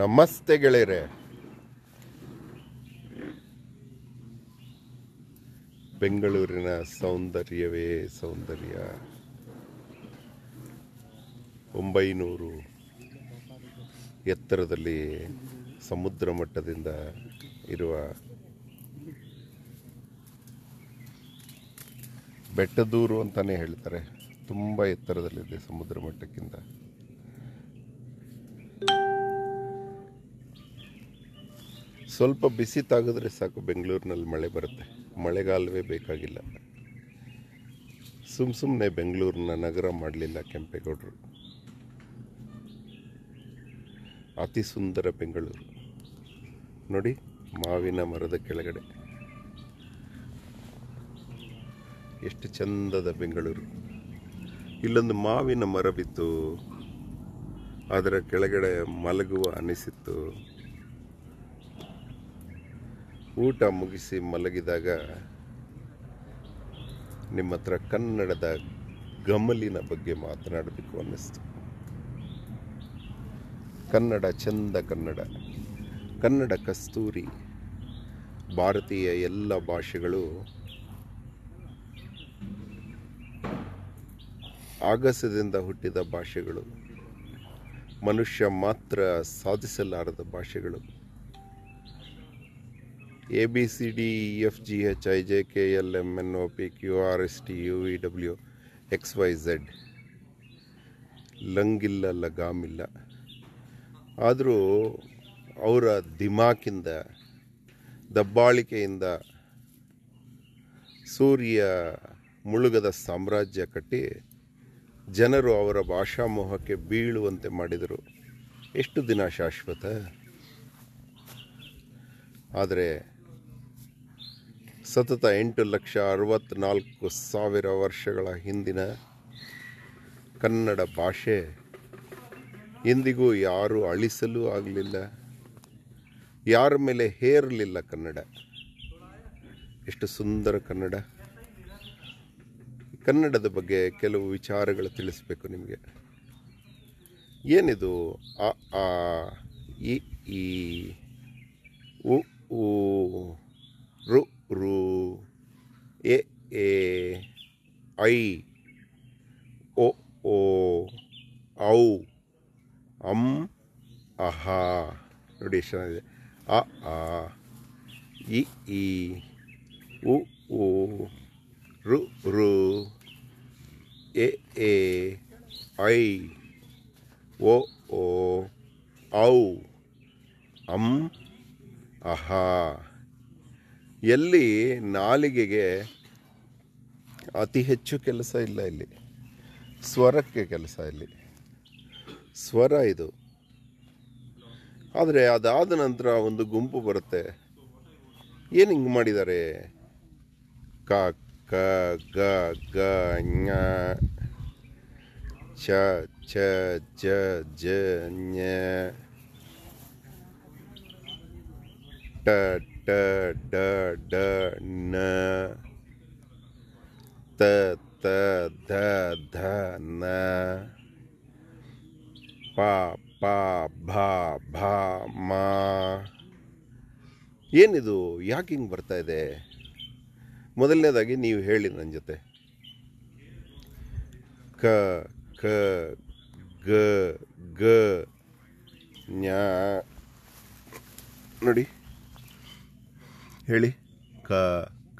ನಮಸ್ತೆ ಗೆಳೆಯರೆ ಬೆಂಗಳೂರಿನ ಸೌಂದರ್ಯವೇ ಸೌಂದರ್ಯ ಒಂಬೈನೂರು ಎತ್ತರದಲ್ಲಿ ಸಮುದ್ರ ಮಟ್ಟದಿಂದ ಇರುವ ಬೆಟ್ಟದೂರು ಅಂತಲೇ ಹೇಳ್ತಾರೆ ತುಂಬ ಎತ್ತರದಲ್ಲಿದೆ ಸಮುದ್ರ ಮಟ್ಟಕ್ಕಿಂತ ಸ್ವಲ್ಪ ಬಿಸಿ ತಾಗಿದ್ರೆ ಸಾಕು ಬೆಂಗಳೂರಿನಲ್ಲಿ ಮಳೆ ಬರುತ್ತೆ ಮಳೆಗಾಲವೇ ಬೇಕಾಗಿಲ್ಲ ಸುಮ್ಮ ಸುಮ್ಮನೆ ಬೆಂಗಳೂರನ್ನ ನಗರ ಮಾಡಲಿಲ್ಲ ಕೆಂಪೇಗೌಡರು ಅತಿ ಸುಂದರ ಬೆಂಗಳೂರು ನೋಡಿ ಮಾವಿನ ಮರದ ಕೆಳಗಡೆ ಎಷ್ಟು ಚಂದದ ಬೆಂಗಳೂರು ಇಲ್ಲೊಂದು ಮಾವಿನ ಮರ ಬಿತ್ತು ಅದರ ಕೆಳಗಡೆ ಮಲಗುವ ಅನಿಸಿತ್ತು ಊಟ ಮುಗಿಸಿ ಮಲಗಿದಾಗ ನಿಮ್ಮ ಹತ್ರ ಕನ್ನಡದ ಗಮಲಿನ ಬಗ್ಗೆ ಮಾತನಾಡಬೇಕು ಅನ್ನಿಸ್ತು ಕನ್ನಡ ಚಂದ ಕನ್ನಡ ಕನ್ನಡ ಕಸ್ತೂರಿ ಭಾರತೀಯ ಎಲ್ಲ ಭಾಷೆಗಳು ಆಗಸದಿಂದ ಹುಟ್ಟಿದ ಭಾಷೆಗಳು ಮನುಷ್ಯ ಮಾತ್ರ ಸಾಧಿಸಲಾರದ ಭಾಷೆಗಳು A B C D E F G H I J K L M N O P Q R S T U V W X Y Z ಲಂಗಿಲ್ಲ ಲಗಾಮಿಲ್ಲ ಆದರೂ ಅವರ ದಿಮಾಕಿಂದ ದಬ್ಬಾಳಿಕೆಯಿಂದ ಸೂರ್ಯ ಮುಳುಗದ ಸಾಮ್ರಾಜ್ಯ ಕಟ್ಟಿ ಜನರು ಅವರ ಭಾಷಾ ಮೋಹಕ್ಕೆ ಬೀಳುವಂತೆ ಮಾಡಿದರು ಎಷ್ಟು ದಿನ ಶಾಶ್ವತ ಆದರೆ ಸತತ ಎಂಟು ಲಕ್ಷ ಅರವತ್ತ್ನಾಲ್ಕು ಸಾವಿರ ವರ್ಷಗಳ ಹಿಂದಿನ ಕನ್ನಡ ಭಾಷೆ ಎಂದಿಗೂ ಯಾರೂ ಅಳಿಸಲೂ ಆಗಲಿಲ್ಲ ಯಾರ ಮೇಲೆ ಹೇರಲಿಲ್ಲ ಕನ್ನಡ ಎಷ್ಟು ಸುಂದರ ಕನ್ನಡ ಕನ್ನಡದ ಬಗ್ಗೆ ಕೆಲವು ವಿಚಾರಗಳು ತಿಳಿಸ್ಬೇಕು ನಿಮಗೆ ಏನಿದು ಆ ಆ ಈ ಉ ರು ರು ಎ ಐ ಅಂ ಅಹ ನಡಿಶನ್ ಅ ಆ ಇ ಇ ಉ ರು ಎ ಎ ಐ ಓ ಅಂ ಎಲ್ಲಿ ನಾಲಿಗೆಗೆ ಅತಿ ಹೆಚ್ಚು ಕೆಲಸ ಇಲ್ಲ ಇಲ್ಲಿ ಸ್ವರಕ್ಕೆ ಕೆಲಸ ಇಲ್ಲಿ ಸ್ವರ ಇದು ಆದರೆ ಅದಾದ ನಂತರ ಒಂದು ಗುಂಪು ಬರುತ್ತೆ ಏನು ಹಿಂಗೆ ಮಾಡಿದ್ದಾರೆ ಕ ಕ ಗ ಗ ಞ ಚ ಚ ಜ ಜ ಟ ಟ ಡ ಡ ನ ತ ತ ಧ ಧ ನ ಪ ಪ ಭ ಭ ಮ ಏನಿದು ಯಾಕೆ ಹಿಂಗೆ ಬರ್ತಾ ಇದೆ ಮೊದಲನೇದಾಗಿ ನೀವು ಹೇಳಿ ನನ್ನ ಜೊತೆ ಕ ಕ ಗ ಗ ನ್ಯಾ ನೋಡಿ ಹೇಳಿ ಕ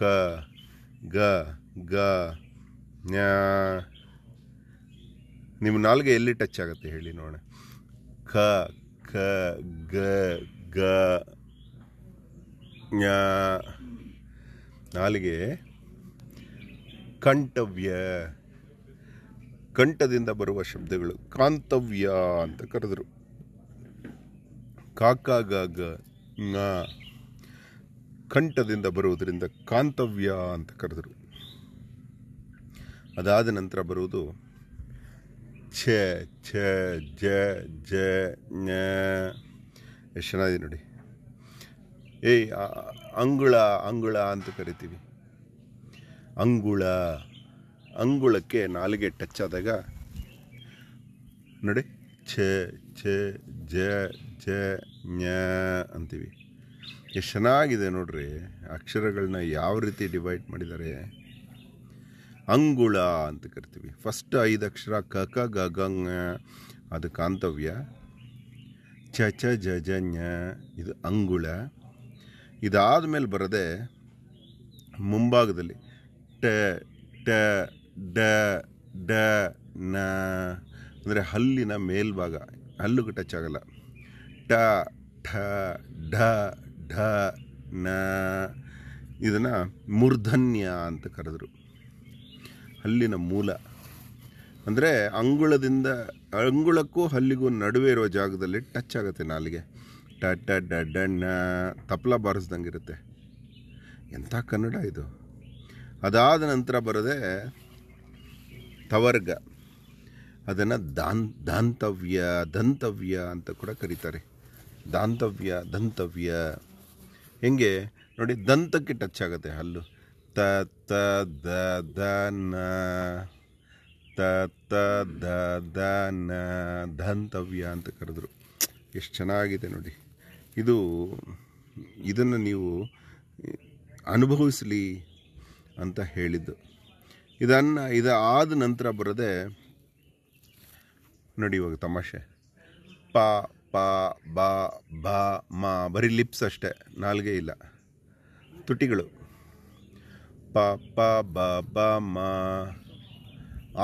ಕ ಗ ಗ ನಿಮ್ಮ ನಾಲ್ಗೆ ಎಲ್ಲಿ ಟಚ್ ಆಗುತ್ತೆ ಹೇಳಿ ಕ ಖ ಖ ಗ ಗ ನಾಲಿಗೆ ಕಂಠವ್ಯ ಕಂಠದಿಂದ ಬರುವ ಶಬ್ದಗಳು ಕಾಂತವ್ಯ ಅಂತ ಕರೆದರು ಗ ಕಂಠದಿಂದ ಬರುವುದರಿಂದ ಕಾಂತವ್ಯ ಅಂತ ಕರೆದರು ಅದಾದ ನಂತರ ಬರುವುದು ಛ ಛ ಜ ಜ ಞ ಎಷ್ಟು ಚೆನ್ನಾಗಿದೆ ನೋಡಿ ಏಯ್ ಅಂಗುಳ ಅಂಗುಳ ಅಂತ ಕರಿತೀವಿ ಅಂಗುಳ ಅಂಗುಳಕ್ಕೆ ನಾಲಿಗೆ ಟಚ್ ಆದಾಗ ನೋಡಿ ಛ ಛ ಜ ಜ ಞ ಅಂತೀವಿ ಎಷ್ಟು ಚೆನ್ನಾಗಿದೆ ನೋಡ್ರಿ ಅಕ್ಷರಗಳನ್ನ ಯಾವ ರೀತಿ ಡಿವೈಡ್ ಮಾಡಿದ್ದಾರೆ ಅಂಗುಳ ಅಂತ ಕರಿತೀವಿ ಫಸ್ಟ್ ಐದು ಅಕ್ಷರ ಕ ಕ ಗ ಗಂಗ ಅದು ಕಾಂತವ್ಯ ಚ ಚ ಜ ಜ ಇದು ಅಂಗುಳ ಇದಾದ ಮೇಲೆ ಬರದೆ ಮುಂಭಾಗದಲ್ಲಿ ಟ ಟ ಡ ಡ ನ ಅಂದರೆ ಹಲ್ಲಿನ ಮೇಲ್ಭಾಗ ಹಲ್ಲುಗೆ ಟಚ್ ಆಗಲ್ಲ ಟ ಠ ಢ ಢ ಢ ನ ಇದನ್ನು ಮೂರ್ಧನ್ಯ ಅಂತ ಕರೆದ್ರು ಹಲ್ಲಿನ ಮೂಲ ಅಂದರೆ ಅಂಗುಳದಿಂದ ಅಂಗುಳಕ್ಕೂ ಹಲ್ಲಿಗೂ ನಡುವೆ ಇರೋ ಜಾಗದಲ್ಲಿ ಟಚ್ ಆಗುತ್ತೆ ನಾಲಿಗೆ ಟ ಟ ಡಣ್ಣ ತಪ್ಲ ಬಾರಿಸ್ದಂಗೆ ಇರುತ್ತೆ ಎಂಥ ಕನ್ನಡ ಇದು ಅದಾದ ನಂತರ ಬರದೆ ತವರ್ಗ ಅದನ್ನು ದಾನ್ ದಾಂತವ್ಯ ದಂತವ್ಯ ಅಂತ ಕೂಡ ಕರೀತಾರೆ ದಾಂತವ್ಯ ದಂತವ್ಯ ಹೆಂಗೆ ನೋಡಿ ದಂತಕ್ಕೆ ಟಚ್ ಆಗುತ್ತೆ ಹಲ್ಲು ತ ತ ದ ದ ನ ತ ತ ದ ದ ನ ದಂತವ್ಯ ಅಂತ ಕರೆದ್ರು ಎಷ್ಟು ಚೆನ್ನಾಗಿದೆ ನೋಡಿ ಇದು ಇದನ್ನು ನೀವು ಅನುಭವಿಸಲಿ ಅಂತ ಹೇಳಿದ್ದು ಇದನ್ನು ಇದಾದ ನಂತರ ಬರದೆ ನೋಡಿ ಇವಾಗ ತಮಾಷೆ ಪ ಪ ಬ ಬ ಮ ಬರೀ ಲಿಪ್ಸ್ ಅಷ್ಟೇ ನಾಲ್ಗೆ ಇಲ್ಲ ತುಟಿಗಳು ಪಾಪ ಬ ಮಾ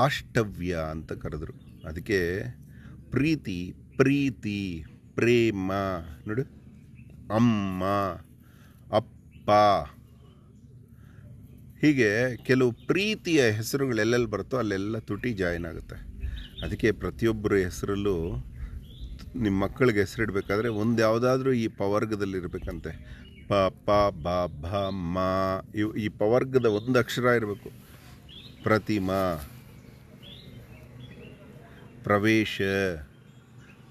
ಆಷ್ಟವ್ಯ ಅಂತ ಕರೆದ್ರು ಅದಕ್ಕೆ ಪ್ರೀತಿ ಪ್ರೀತಿ ಪ್ರೇಮ ನೋಡು ಅಮ್ಮ ಅಪ್ಪ ಹೀಗೆ ಕೆಲವು ಪ್ರೀತಿಯ ಹೆಸರುಗಳು ಎಲ್ಲೆಲ್ಲಿ ಬರುತ್ತೋ ಅಲ್ಲೆಲ್ಲ ತುಟಿ ಜಾಯಿನ್ ಆಗುತ್ತೆ ಅದಕ್ಕೆ ಪ್ರತಿಯೊಬ್ಬರ ಹೆಸರಲ್ಲೂ ನಿಮ್ಮ ಮಕ್ಕಳಿಗೆ ಹೆಸರಿಡಬೇಕಾದ್ರೆ ಒಂದು ಯಾವುದಾದ್ರೂ ಈ ಪವರ್ಗದಲ್ಲಿರಬೇಕಂತೆ ಪ ಪ ಬ ಭ ಮ ಇವು ಈ ಪವರ್ಗದ ಒಂದು ಅಕ್ಷರ ಇರಬೇಕು ಪ್ರತಿಮಾ ಪ್ರವೇಶ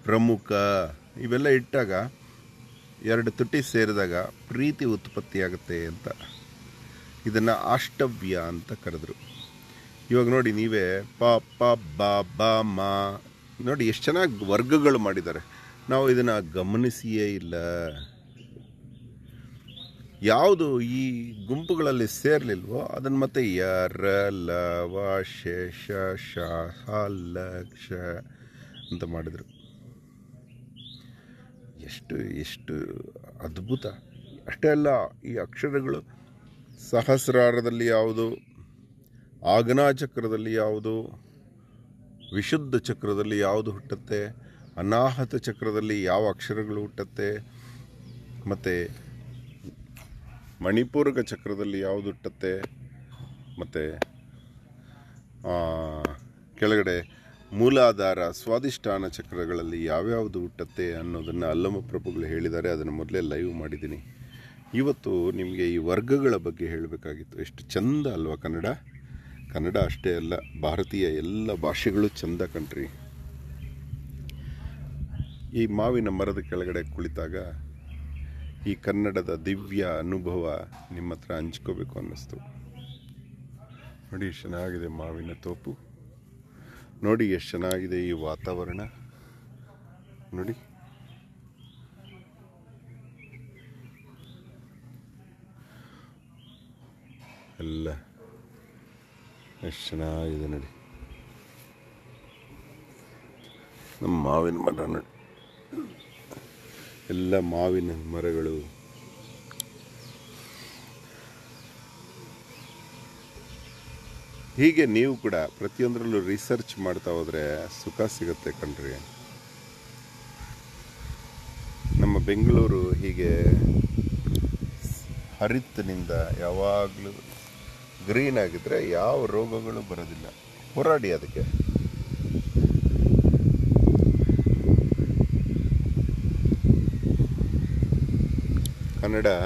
ಪ್ರಮುಖ ಇವೆಲ್ಲ ಇಟ್ಟಾಗ ಎರಡು ತುಟಿ ಸೇರಿದಾಗ ಪ್ರೀತಿ ಉತ್ಪತ್ತಿಯಾಗುತ್ತೆ ಅಂತ ಇದನ್ನು ಆಷ್ಟವ್ಯ ಅಂತ ಕರೆದ್ರು ಇವಾಗ ನೋಡಿ ನೀವೇ ಪ ಪ ಬ ಬ ಮ ನೋಡಿ ಎಷ್ಟು ಚೆನ್ನಾಗಿ ವರ್ಗಗಳು ಮಾಡಿದ್ದಾರೆ ನಾವು ಇದನ್ನು ಗಮನಿಸಿಯೇ ಇಲ್ಲ ಯಾವುದು ಈ ಗುಂಪುಗಳಲ್ಲಿ ಸೇರಲಿಲ್ವೋ ಅದನ್ನು ಮತ್ತೆ ಯರ ಲ ವ ಶೇಷ ಶ ಶ ಹ ಅಂತ ಮಾಡಿದರು ಎಷ್ಟು ಎಷ್ಟು ಅದ್ಭುತ ಅಷ್ಟೇ ಅಲ್ಲ ಈ ಅಕ್ಷರಗಳು ಸಹಸ್ರಾರದಲ್ಲಿ ಯಾವುದು ಚಕ್ರದಲ್ಲಿ ಯಾವುದು ವಿಶುದ್ಧ ಚಕ್ರದಲ್ಲಿ ಯಾವುದು ಹುಟ್ಟುತ್ತೆ ಅನಾಹತ ಚಕ್ರದಲ್ಲಿ ಯಾವ ಅಕ್ಷರಗಳು ಹುಟ್ಟುತ್ತೆ ಮತ್ತು ಮಣಿಪೂರಕ ಚಕ್ರದಲ್ಲಿ ಹುಟ್ಟತ್ತೆ ಮತ್ತು ಕೆಳಗಡೆ ಮೂಲಾಧಾರ ಸ್ವಾದಿಷ್ಠಾನ ಚಕ್ರಗಳಲ್ಲಿ ಯಾವ್ಯಾವುದು ಹುಟ್ಟತ್ತೆ ಅನ್ನೋದನ್ನು ಅಲ್ಲಮ ಪ್ರಭುಗಳು ಹೇಳಿದ್ದಾರೆ ಅದನ್ನು ಮೊದಲೇ ಲೈವ್ ಮಾಡಿದ್ದೀನಿ ಇವತ್ತು ನಿಮಗೆ ಈ ವರ್ಗಗಳ ಬಗ್ಗೆ ಹೇಳಬೇಕಾಗಿತ್ತು ಎಷ್ಟು ಚಂದ ಅಲ್ವಾ ಕನ್ನಡ ಕನ್ನಡ ಅಷ್ಟೇ ಅಲ್ಲ ಭಾರತೀಯ ಎಲ್ಲ ಭಾಷೆಗಳು ಚಂದ ಕಂಟ್ರಿ ಈ ಮಾವಿನ ಮರದ ಕೆಳಗಡೆ ಕುಳಿತಾಗ ಈ ಕನ್ನಡದ ದಿವ್ಯ ಅನುಭವ ನಿಮ್ಮ ಹತ್ರ ಹಂಚ್ಕೋಬೇಕು ಅನ್ನಿಸ್ತು ನೋಡಿ ಎಷ್ಟು ಚೆನ್ನಾಗಿದೆ ಮಾವಿನ ತೋಪು ನೋಡಿ ಎಷ್ಟು ಚೆನ್ನಾಗಿದೆ ಈ ವಾತಾವರಣ ನೋಡಿ ಎಲ್ಲ ಎಷ್ಟು ಚೆನ್ನಾಗಿದೆ ನೋಡಿ ನಮ್ಮ ಮಾವಿನ ಮರ ನೋಡಿ ಎಲ್ಲ ಮಾವಿನ ಮರಗಳು ಹೀಗೆ ನೀವು ಕೂಡ ಪ್ರತಿಯೊಂದರಲ್ಲೂ ರಿಸರ್ಚ್ ಮಾಡ್ತಾ ಹೋದರೆ ಸುಖ ಸಿಗುತ್ತೆ ಕಣ್ರಿ ನಮ್ಮ ಬೆಂಗಳೂರು ಹೀಗೆ ಹರಿತ್ತಿನಿಂದ ಯಾವಾಗಲೂ ಗ್ರೀನ್ ಆಗಿದ್ದರೆ ಯಾವ ರೋಗಗಳು ಬರೋದಿಲ್ಲ ಹೋರಾಡಿ ಅದಕ್ಕೆ kanada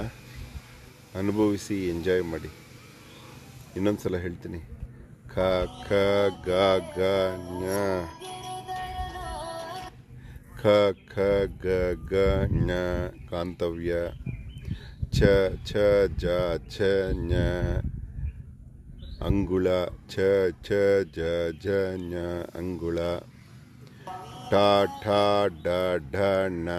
anubhavisi enjoy madi inon sala heltini ka ka ga ga nya ka ka ga ga nya kantavya cha cha ja cha nya angula cha cha ja ja nya angula ta ta da da na